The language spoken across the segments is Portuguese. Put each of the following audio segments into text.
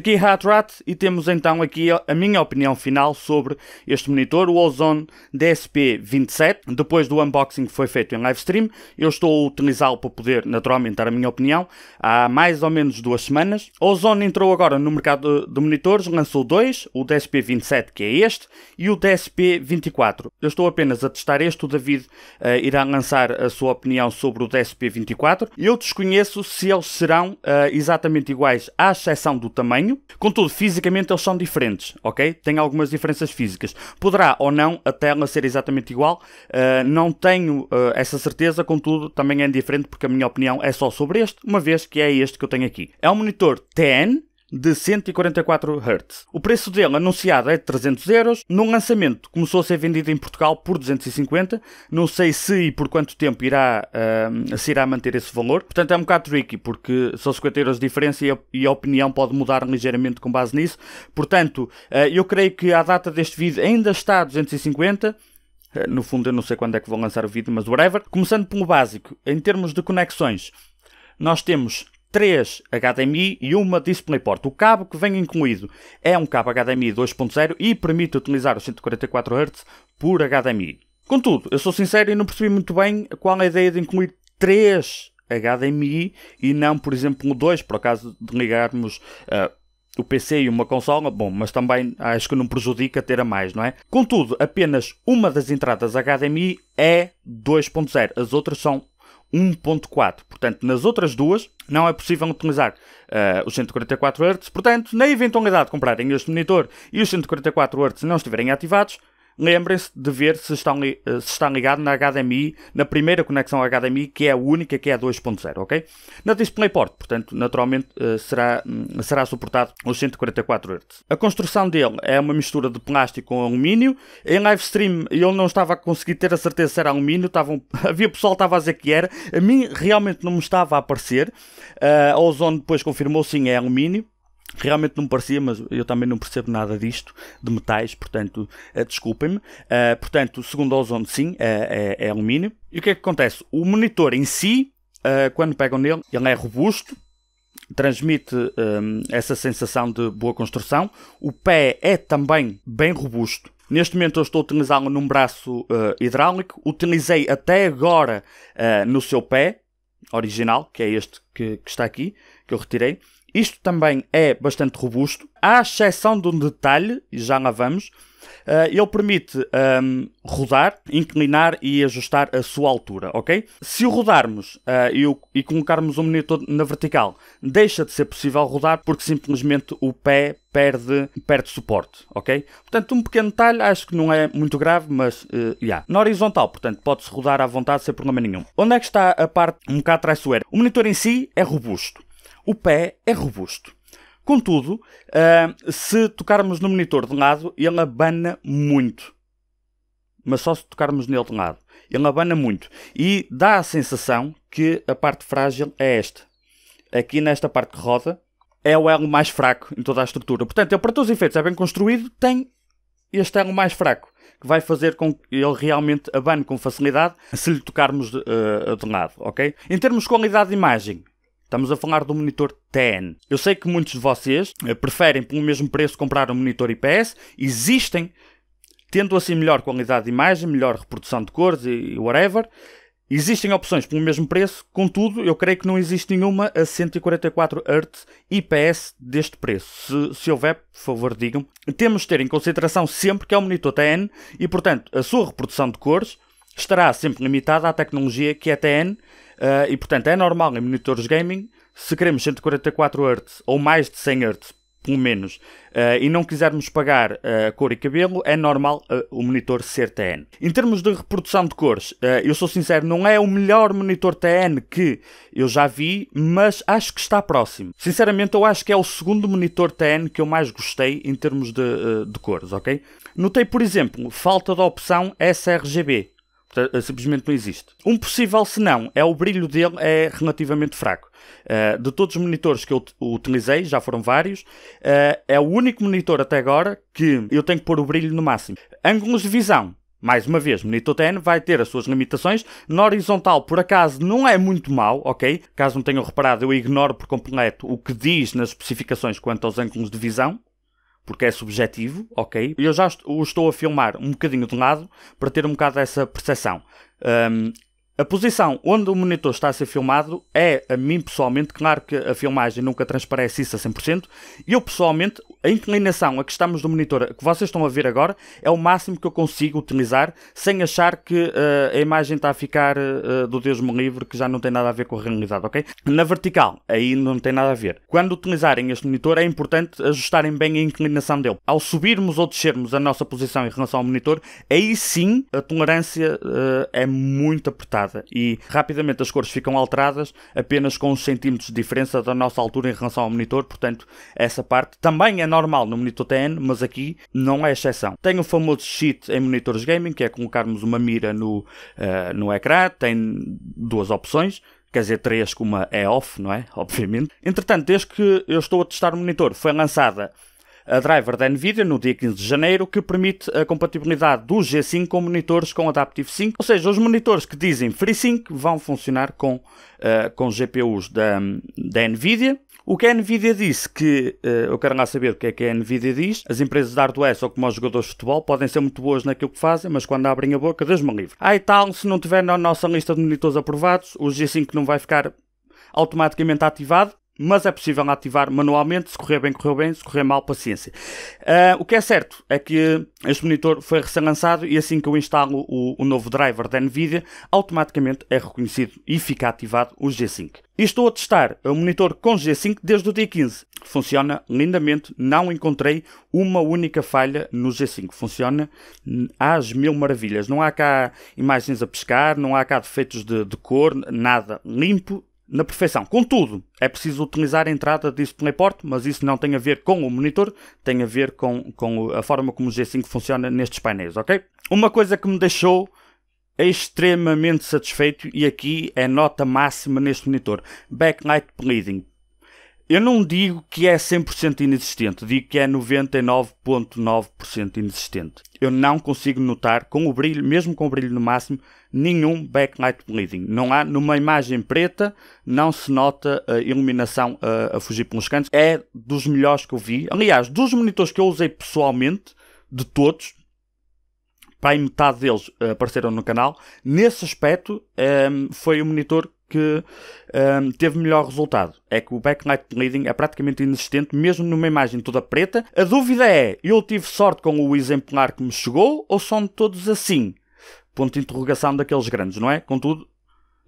Daqui Hat Rat e temos então aqui a minha opinião final sobre este monitor, o Ozone DSP27. Depois do unboxing que foi feito em live stream, eu estou a utilizá-lo para poder naturalmente dar a minha opinião há mais ou menos duas semanas. O Ozone entrou agora no mercado de monitores, lançou dois, o DSP27 que é este e o DSP24. Eu estou apenas a testar este, o David uh, irá lançar a sua opinião sobre o DSP24. Eu desconheço se eles serão uh, exatamente iguais à exceção do tamanho Contudo, fisicamente eles são diferentes, ok? Tem algumas diferenças físicas. Poderá ou não a tela ser exatamente igual, uh, não tenho uh, essa certeza, contudo, também é diferente porque a minha opinião é só sobre este, uma vez que é este que eu tenho aqui. É um monitor TN, de 144 Hz. O preço dele anunciado é de 300 euros. Num lançamento começou a ser vendido em Portugal por 250. Não sei se e por quanto tempo irá, uh, se irá manter esse valor. Portanto, é um bocado tricky, porque são 50 euros de diferença e a, opinião pode mudar ligeiramente com base nisso. Portanto, uh, eu creio que a data deste vídeo ainda está a 250. Uh, ah, no fundo, eu não sei quando é que vão lançar o vídeo, mas whatever. Começando pelo básico, em termos de conexões, nós temos 3 HDMI e uma DisplayPort. O cabo que vem incluído é um cabo HDMI 2.0 e permite utilizar os 144 Hz por HDMI. Contudo, eu sou sincero e não percebi muito bem qual é a ideia de incluir 3 HDMI e não, por exemplo, 2, por acaso de ligarmos uh, o PC e uma consola, bom, mas também acho que não prejudica ter a mais, não é? Contudo, apenas uma das entradas HDMI é 2.0, as outras são 1.4. Portanto, nas outras duas não é possível utilizar uh, eh, os 144 Hz. Portanto, na eventualidade de comprarem este monitor e os 144 Hz não estiverem ativados, lembrem-se de ver se, estão, eh, se está ligado na HDMI, na primeira conexão HDMI, que é a única, que é a 2.0, ok? Na DisplayPort, portanto, naturalmente eh, será, hum, será suportado os 144 Hz. A construção dele é uma mistura de plástico com alumínio. Em live stream eu não estava a conseguir ter a certeza se era alumínio, estavam, havia pessoal que estava a dizer que era, a mim realmente não me estava a aparecer. Uh, a Ozone depois confirmou sim, é alumínio. Realmente não parecia, mas eu também não percebo nada disto, de metais, portanto, eh, desculpem-me. Uh, portanto, segundo Ozone, sim, é, é, é, alumínio. E o que é que acontece? O monitor em si, uh, quando pegam nele, ele é robusto, transmite ehm, essa sensação de boa construção. O pé é também bem robusto. Neste momento eu estou a utilizá-lo num braço uh, hidráulico. Utilizei até agora no seu pé original, que é este que, que está aqui, que eu retirei. Isto também é bastante robusto, à exceção de um detalhe, e já lá vamos, Uh, ele permite um, ehm, rodar, inclinar e ajustar a sua altura, ok? Se o rodarmos uh, e, o, e, colocarmos o monitor na vertical, deixa de ser possível rodar porque simplesmente o pé perde, perde suporte, ok? Portanto, um pequeno detalhe, acho que não é muito grave, mas, uh, yeah. Na horizontal, portanto, pode-se rodar à vontade sem problema nenhum. Onde é que está a parte um bocado traiçoeira? O monitor em si é robusto o pé é robusto. Contudo, ah, se tocarmos no monitor de lado, ele abana muito. Mas só se tocarmos nele de lado. Ele abana muito. E dá a sensação que a parte frágil é esta. Aqui nesta parte que roda, é o elo mais fraco em toda a estrutura. Portanto, ele, para todos os efeitos, é bem construído, tem este elo mais fraco, que vai fazer com que ele realmente abane com facilidade se lhe tocarmos de, uh, ah, de lado, ok? Em termos de qualidade de imagem, Estamos a falar do monitor TN. Eu sei que muitos de vocês eh, preferem, pelo mesmo preço, comprar um monitor IPS. Existem, tendo assim melhor qualidade de imagem, melhor reprodução de cores e whatever. Existem opções pelo mesmo preço, contudo, eu creio que não existe nenhuma a 144 Hz IPS deste preço. Se, se houver, por favor, digam. Temos de ter em consideração sempre que é um monitor TN e, portanto, a sua reprodução de cores, estará sempre limitada à tecnologia que é TN uh, eh, e, portanto, é normal em monitores gaming, se queremos 144 Hz ou mais de 100 Hz, pelo menos, uh, e não quisermos pagar uh, cor e cabelo, é normal uh, o monitor ser TN. Em termos de reprodução de cores, eu sou sincero, não é o melhor monitor TN que eu já vi, mas acho que está próximo. Sinceramente, eu acho que é o segundo monitor TN que eu mais gostei em termos de, de cores, ok? Notei, por exemplo, falta da opção sRGB. Eh, eh, simplesmente não existe. Um possível senão é o brilho dele é relativamente fraco. Uh, de todos os monitores que eu utilizei, já foram vários, uh, é o único monitor até agora que eu tenho que pôr o brilho no máximo. Ângulos de visão. Mais uma vez, o monitor TN vai ter as suas limitações. Na horizontal, por acaso, não é muito mau, ok? Caso não tenham reparado, eu ignoro por completo o que diz nas especificações quanto aos ângulos de visão porque é subjetivo, ok? Eu já o estou a filmar um bocadinho de lado para ter um bocado essa percepção. Um, a posição onde o monitor está a ser filmado é, a mim pessoalmente, claro que a filmagem nunca transparece isso a 100%, eu pessoalmente, a inclinação a que estamos do monitor, que vocês estão a ver agora, é o máximo que eu consigo utilizar sem achar que uh, a imagem está a ficar uh, do Deus me livre, que já não tem nada a ver com a realidade, ok? Na vertical, aí não tem nada a ver. Quando utilizarem este monitor, é importante ajustarem bem a inclinação dele. Ao subirmos ou descermos a nossa posição em relação ao monitor, aí sim a tolerância uh, é muito apertada e rapidamente as cores ficam alteradas apenas com uns centímetros de diferença da nossa altura em relação ao monitor, portanto essa parte também é normal no monitor TN, mas aqui não é exceção. Tem o famoso cheat em monitores gaming, que é colocarmos uma mira no, uh, no ecrã, tem duas opções, quer dizer, três com uma é off, não é? Obviamente. Entretanto, desde que eu estou a testar o monitor, foi lançada a driver da Nvidia no dia 15 de janeiro que permite a compatibilidade do G5 com monitores com Adaptive Sync, ou seja, os monitores que dizem FreeSync vão funcionar com, uh, com GPUs da, da Nvidia. O que a Nvidia disse que uh, eu quero lá saber o que é que a Nvidia diz. As empresas de hardware são como os jogadores de futebol, podem ser muito boas naquilo que fazem, mas quando abrem a boca, Deus-me livre. Ah, e tal, se não tiver na nossa lista de monitores aprovados, o G5 não vai ficar automaticamente ativado mas é possível ativar manualmente, se correr bem, correu bem, se correr mal, paciência. Uh, o que é certo é que este monitor foi recém-lançado e assim que eu instalo o, o, novo driver da NVIDIA, automaticamente é reconhecido e fica ativado o G5. E estou a testar o monitor com G5 desde o dia 15. Funciona lindamente, não encontrei uma única falha no G5. Funciona às mil maravilhas. Não há cá imagens a pescar, não há cá defeitos de, de cor, nada. Limpo, na perfeição. Contudo, é preciso utilizar a entrada Display Port, mas isso não tem a ver com o monitor, tem a ver com, com a forma como o G5 funciona nestes painéis, ok? Uma coisa que me deixou extremamente satisfeito e aqui é nota máxima neste monitor. Backlight Bleeding. Eu não digo que é 100% inexistente, digo que é 99.9% inexistente. Eu não consigo notar, com o brilho, mesmo com o brilho no máximo, nenhum backlight bleeding. Não há, numa imagem preta, não se nota a iluminação a, a fugir pelos cantos. É dos melhores que eu vi. Aliás, dos monitores que eu usei pessoalmente, de todos, para aí metade deles eh, apareceram no canal. Nesse aspecto, um, eh, foi o monitor que um, teve melhor resultado. É que o backlight bleeding é praticamente inexistente, mesmo numa imagem toda preta. A dúvida é: eu tive sorte com o exemplar que me chegou ou são todos assim? Ponto de interrogação daqueles grandes, não é? Contudo,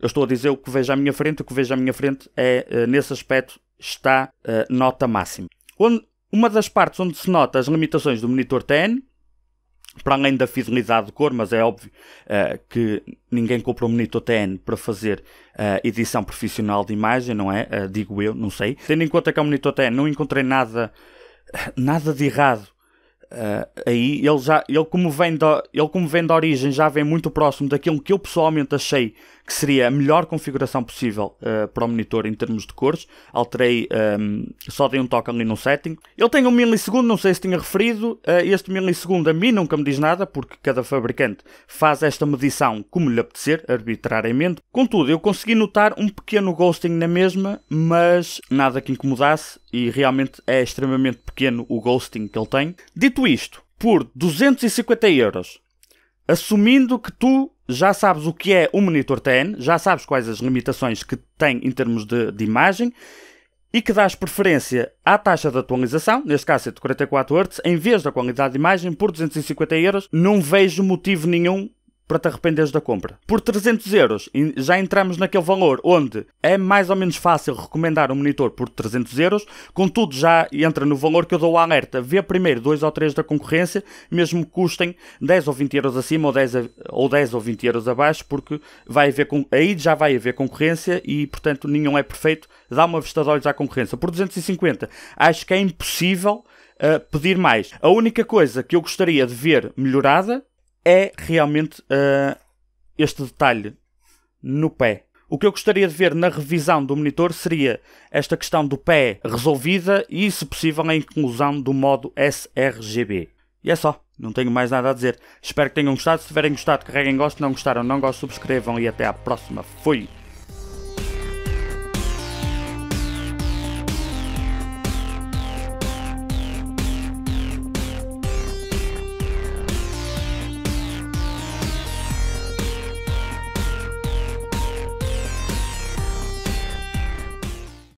eu estou a dizer o que vejo à minha frente, o que vejo à minha frente é, eh, nesse aspecto, está uh, nota máxima. Onde, uma das partes onde se nota as limitações do monitor TN para além da fidelidade de cor, mas é óbvio uh, que ninguém comprou um monitor TN para fazer uh, edição profissional de imagem, não é? Uh, digo eu, não sei. Tendo em conta que é um monitor TN, não encontrei nada, nada de errado Uh, aí ele já ele como vem da ele como vem da origem já vem muito próximo daquilo que eu pessoalmente achei que seria a melhor configuração possível uh, para o monitor em termos de cores alterei um, só dei um toque ali no setting ele tem um milissegundo não sei se tinha referido uh, este milissegundo a mim nunca me diz nada porque cada fabricante faz esta medição como lhe apetecer arbitrariamente contudo eu consegui notar um pequeno ghosting na mesma mas nada que incomodasse e realmente é extremamente pequeno o ghosting que ele tem dito tudo isto por 250 euros, assumindo que tu já sabes o que é um monitor TN, já sabes quais as limitações que tem em termos de, de imagem e que dás preferência à taxa de atualização, neste caso de 44 Hz, em vez da qualidade de imagem por 250 euros, não vejo motivo nenhum para te arrependeres da compra. Por 300 euros já entramos naquele valor onde é mais ou menos fácil recomendar um monitor por 300 euros, contudo já entra no valor que eu dou o alerta. Vê primeiro dois ou três da concorrência, mesmo que custem 10 ou 20 euros acima ou 10, ou 10 ou 20 euros abaixo, porque vai haver, aí já vai haver concorrência e, portanto, nenhum é perfeito. Dá uma vista de olhos à concorrência. Por 250, acho que é impossível uh, pedir mais. A única coisa que eu gostaria de ver melhorada é realmente uh, este detalhe no pé. O que eu gostaria de ver na revisão do monitor seria esta questão do pé resolvida e, se possível, a inclusão do modo sRGB. E é só, não tenho mais nada a dizer. Espero que tenham gostado. Se tiverem gostado, carreguem gosto. Se não gostaram, não gosto, subscrevam e até à próxima. Fui!